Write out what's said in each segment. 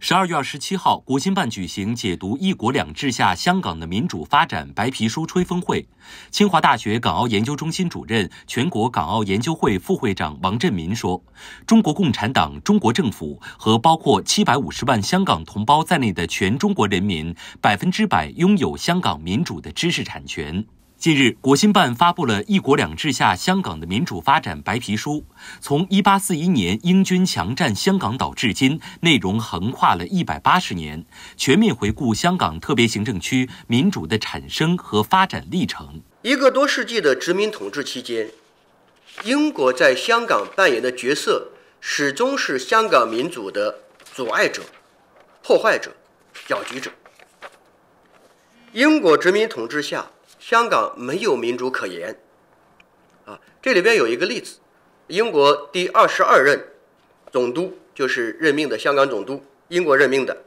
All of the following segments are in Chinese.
十二月二十七号，国新办举行解读“一国两制”下香港的民主发展白皮书吹风会。清华大学港澳研究中心主任、全国港澳研究会副会长王振民说：“中国共产党、中国政府和包括七百五十万香港同胞在内的全中国人民，百分之百拥有香港民主的知识产权。”近日，国新办发布了一《国两制下香港的民主发展白皮书》，从1841年英军强占香港岛至今，内容横跨了一百八十年，全面回顾香港特别行政区民主的产生和发展历程。一个多世纪的殖民统治期间，英国在香港扮演的角色始终是香港民主的阻碍者、破坏者、搅局者。英国殖民统治下。香港没有民主可言，啊，这里边有一个例子，英国第二十二任总督就是任命的香港总督，英国任命的，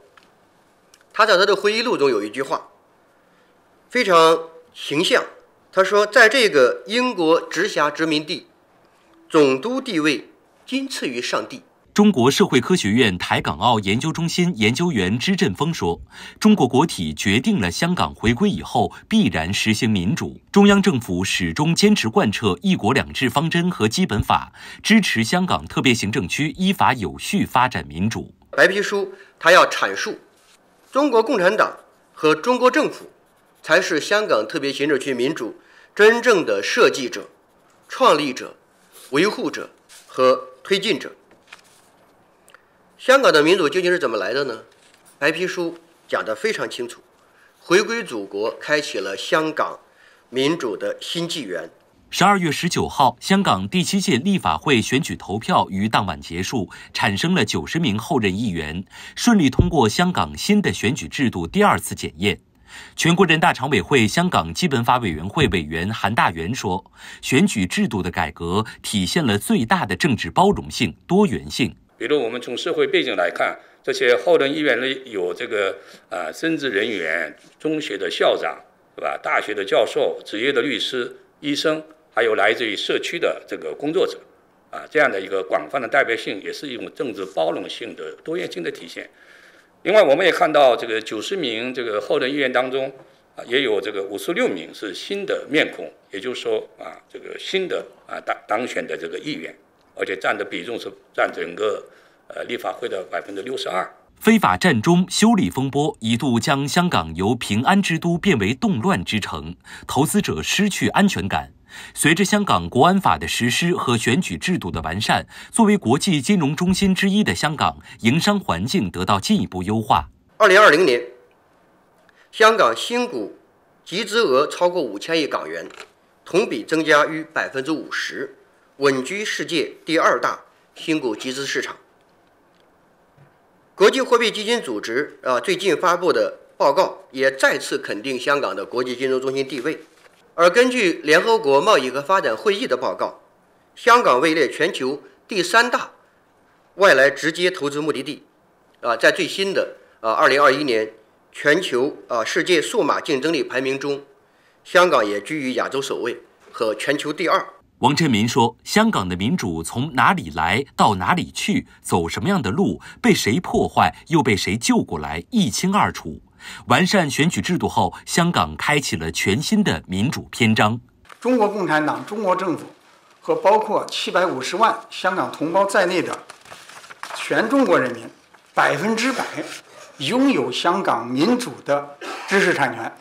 他在他的回忆录中有一句话，非常形象，他说，在这个英国直辖殖民地，总督地位仅次于上帝。中国社会科学院台港澳研究中心研究员支振锋说：“中国国体决定了香港回归以后必然实行民主。中央政府始终坚持贯彻‘一国两制’方针和基本法，支持香港特别行政区依法有序发展民主。”白皮书他要阐述，中国共产党和中国政府才是香港特别行政区民主真正的设计者、创立者、维护者和推进者。香港的民主究竟是怎么来的呢？白皮书讲得非常清楚，回归祖国开启了香港民主的新纪元。十二月十九号，香港第七届立法会选举投票于当晚结束，产生了九十名后任议员，顺利通过香港新的选举制度第二次检验。全国人大常委会香港基本法委员会委员韩大元说：“选举制度的改革体现了最大的政治包容性、多元性。”比如我们从社会背景来看，这些候任议员里有这个啊，政治人员、中学的校长，是吧？大学的教授、职业的律师、医生，还有来自于社区的这个工作者，啊，这样的一个广泛的代表性，也是一种政治包容性的多样性的体现。另外，我们也看到，这个九十名这个候任议员当中，啊，也有这个五十六名是新的面孔，也就是说啊，这个新的啊，当当选的这个议员。而且占的比重是占整个呃立法会的百分之六十二。非法占中、修理风波一度将香港由平安之都变为动乱之城，投资者失去安全感。随着香港国安法的实施和选举制度的完善，作为国际金融中心之一的香港，营商环境得到进一步优化。二零二零年，香港新股集资额超过五千亿港元，同比增加逾百分之五十。稳居世界第二大新股集资市场。国际货币基金组织啊最近发布的报告也再次肯定香港的国际金融中心地位。而根据联合国贸易和发展会议的报告，香港位列全球第三大外来直接投资目的地。啊，在最新的啊二零二一年全球啊世界数码竞争力排名中，香港也居于亚洲首位和全球第二。王振民说：“香港的民主从哪里来，到哪里去，走什么样的路，被谁破坏，又被谁救过来，一清二楚。完善选举制度后，香港开启了全新的民主篇章。中国共产党、中国政府和包括七百五十万香港同胞在内的全中国人民，百分之百拥有香港民主的知识产权。”